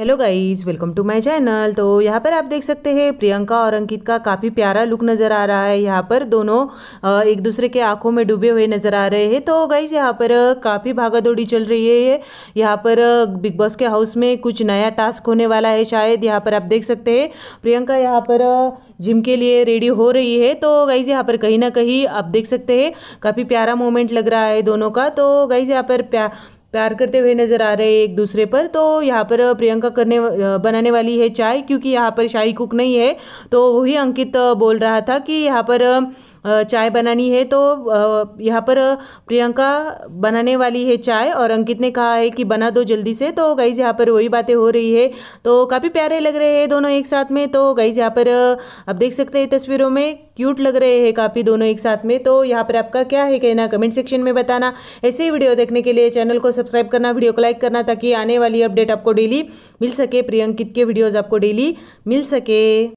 hello guys welcome to my channel तो यहाँ पर आप देख सकते हैं प्रियंका और अंकित का काफ़ी प्यारा लुक नज़र आ रहा है यहाँ पर दोनों एक दूसरे के आंखों में डूबे हुए नज़र आ रहे हैं तो गाइज यहाँ पर काफ़ी भागा दौड़ी चल रही है यहाँ पर बिग बॉस के हाउस में कुछ नया टास्क होने वाला है शायद यहाँ पर आप देख सकते हैं प्रियंका यहाँ पर जिम के लिए रेडी हो रही है तो गाइज यहाँ पर कहीं ना कहीं आप देख सकते हैं काफ़ी प्यारा मोमेंट लग रहा है दोनों का तो गाइज यहाँ पर प्या प्यार करते हुए नजर आ रहे हैं एक दूसरे पर तो यहाँ पर प्रियंका करने बनाने वाली है चाय क्योंकि यहाँ पर शाही कुक नहीं है तो वही अंकित बोल रहा था कि यहाँ पर चाय बनानी है तो यहाँ पर प्रियंका बनाने वाली है चाय और अंकित ने कहा है कि बना दो जल्दी से तो गाइज यहाँ पर वही बातें हो रही है तो काफ़ी प्यारे लग रहे हैं दोनों एक साथ में तो गाइज यहाँ पर आप देख सकते हैं तस्वीरों में क्यूट लग रहे हैं काफ़ी दोनों एक साथ में तो यहाँ पर आपका क्या है कहना कमेंट सेक्शन में बताना ऐसे ही वीडियो देखने के लिए चैनल को सब्सक्राइब करना वीडियो को लाइक करना ताकि आने वाली अपडेट आपको डेली मिल सके प्रियंकित के वीडियोज़ आपको डेली मिल सके